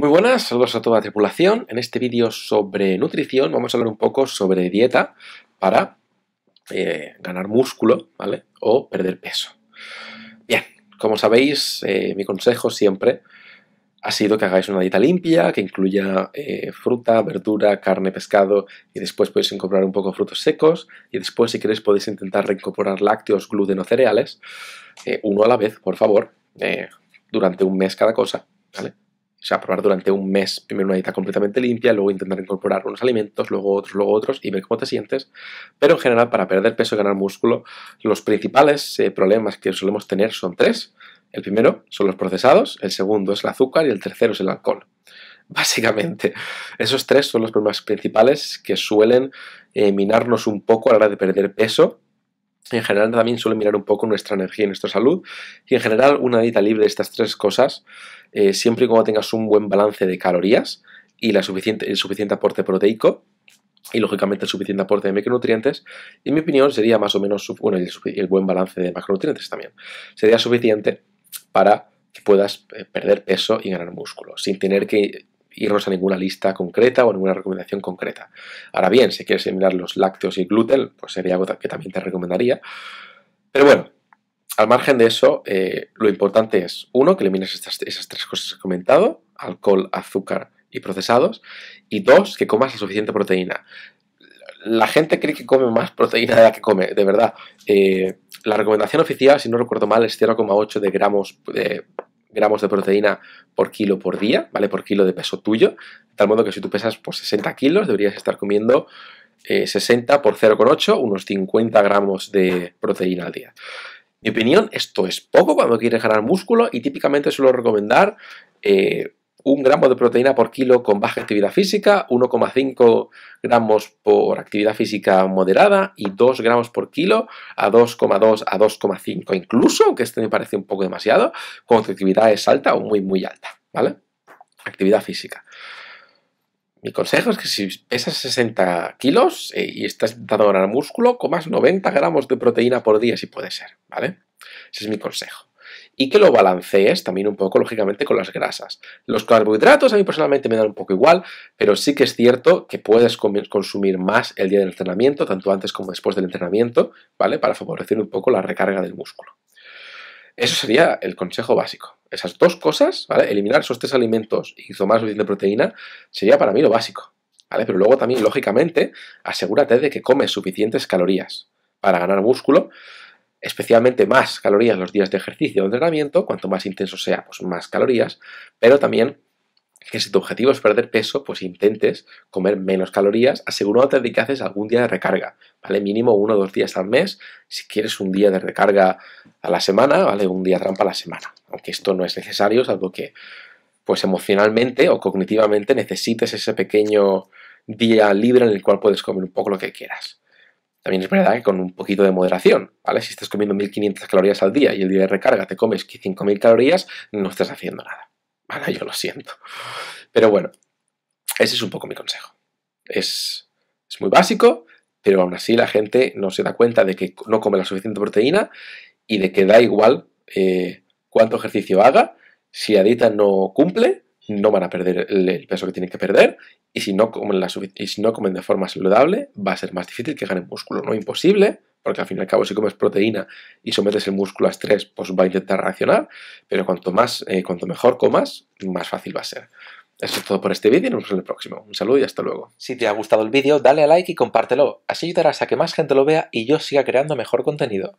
Muy buenas, saludos a toda la tripulación. En este vídeo sobre nutrición vamos a hablar un poco sobre dieta para eh, ganar músculo, ¿vale? O perder peso. Bien, como sabéis, eh, mi consejo siempre ha sido que hagáis una dieta limpia, que incluya eh, fruta, verdura, carne, pescado, y después podéis incorporar un poco frutos secos, y después si queréis podéis intentar reincorporar lácteos, gluten o cereales, uno a la vez, por favor, durante un mes cada cosa, ¿vale? O sea, probar durante un mes primero una dieta completamente limpia, luego intentar incorporar unos alimentos, luego otros, luego otros y ver cómo te sientes. Pero en general, para perder peso y ganar músculo, los principales eh, problemas que solemos tener son tres. El primero son los procesados, el segundo es el azúcar y el tercero es el alcohol. Básicamente, esos tres son los problemas principales que suelen eh, minarnos un poco a la hora de perder peso en general también suele mirar un poco nuestra energía y nuestra salud. Y en general una dieta libre de estas tres cosas, eh, siempre y cuando tengas un buen balance de calorías y la suficiente, el suficiente aporte proteico y lógicamente el suficiente aporte de micronutrientes, en mi opinión sería más o menos, el, el buen balance de macronutrientes también, sería suficiente para que puedas eh, perder peso y ganar músculo, sin tener que irnos a ninguna lista concreta o ninguna recomendación concreta. Ahora bien, si quieres eliminar los lácteos y gluten, pues sería algo que también te recomendaría. Pero bueno, al margen de eso, eh, lo importante es, uno, que elimines esas tres cosas que he comentado, alcohol, azúcar y procesados, y dos, que comas la suficiente proteína. La gente cree que come más proteína de la que come, de verdad. Eh, la recomendación oficial, si no recuerdo mal, es 0,8 de gramos de gramos de proteína por kilo por día, ¿vale? Por kilo de peso tuyo. De tal modo que si tú pesas por pues, 60 kilos, deberías estar comiendo 60 eh, por 0,8, unos 50 gramos de proteína al día. Mi opinión, esto es poco cuando quieres ganar músculo y típicamente suelo recomendar eh, un gramo de proteína por kilo con baja actividad física, 1,5 gramos por actividad física moderada y 2 gramos por kilo a 2,2 a 2,5 incluso, que este me parece un poco demasiado, con actividad es alta o muy muy alta, ¿vale? Actividad física. Mi consejo es que si pesas 60 kilos eh, y estás intentando ganar músculo, comas 90 gramos de proteína por día si puede ser, ¿vale? Ese es mi consejo y que lo balancees también un poco, lógicamente, con las grasas. Los carbohidratos a mí personalmente me dan un poco igual, pero sí que es cierto que puedes consumir más el día del entrenamiento, tanto antes como después del entrenamiento, ¿vale? Para favorecer un poco la recarga del músculo. Eso sería el consejo básico. Esas dos cosas, ¿vale? Eliminar esos tres alimentos y tomar suficiente proteína sería para mí lo básico, Pero luego también, lógicamente, asegúrate de que comes suficientes calorías para ganar músculo especialmente más calorías los días de ejercicio o entrenamiento, cuanto más intenso sea, pues más calorías, pero también que si tu objetivo es perder peso, pues intentes comer menos calorías, asegurándote de que haces algún día de recarga, ¿vale? Mínimo uno o dos días al mes, si quieres un día de recarga a la semana, ¿vale? Un día trampa a la semana, aunque esto no es necesario, salvo que pues emocionalmente o cognitivamente necesites ese pequeño día libre en el cual puedes comer un poco lo que quieras. También es verdad que con un poquito de moderación, ¿vale? Si estás comiendo 1500 calorías al día y el día de recarga te comes 5000 calorías, no estás haciendo nada. ¿Vale? Yo lo siento. Pero bueno, ese es un poco mi consejo. Es, muy básico, pero aún así la gente no se da cuenta de que no come la suficiente proteína y de que da igual eh, cuánto ejercicio haga, si la dieta no cumple, no van a perder el, peso que tienen que perder y si, no comen la y si no comen de forma saludable va a ser más difícil que ganen músculo. No imposible, porque al fin y al cabo si comes proteína y sometes el músculo a estrés, pues va a intentar reaccionar, pero cuanto, más, eh, cuanto mejor comas, más fácil va a ser. Eso es todo por este vídeo y nos vemos en el próximo. Un saludo y hasta luego. Si te ha gustado el vídeo, dale a like y compártelo. Así ayudarás a que más gente lo vea y yo siga creando mejor contenido.